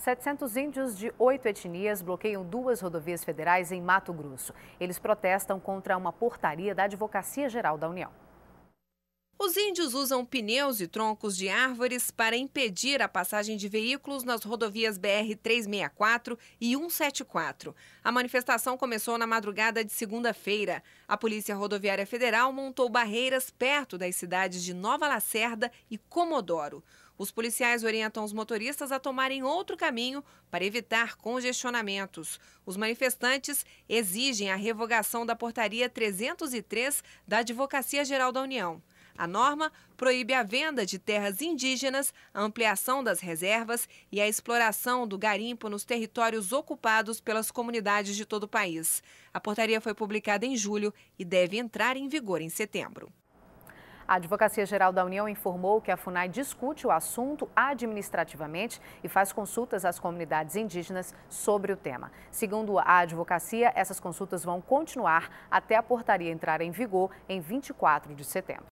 700 índios de oito etnias bloqueiam duas rodovias federais em Mato Grosso. Eles protestam contra uma portaria da Advocacia Geral da União. Os índios usam pneus e troncos de árvores para impedir a passagem de veículos nas rodovias BR 364 e 174. A manifestação começou na madrugada de segunda-feira. A Polícia Rodoviária Federal montou barreiras perto das cidades de Nova Lacerda e Comodoro. Os policiais orientam os motoristas a tomarem outro caminho para evitar congestionamentos. Os manifestantes exigem a revogação da Portaria 303 da Advocacia Geral da União. A norma proíbe a venda de terras indígenas, a ampliação das reservas e a exploração do garimpo nos territórios ocupados pelas comunidades de todo o país. A portaria foi publicada em julho e deve entrar em vigor em setembro. A Advocacia Geral da União informou que a FUNAI discute o assunto administrativamente e faz consultas às comunidades indígenas sobre o tema. Segundo a advocacia, essas consultas vão continuar até a portaria entrar em vigor em 24 de setembro.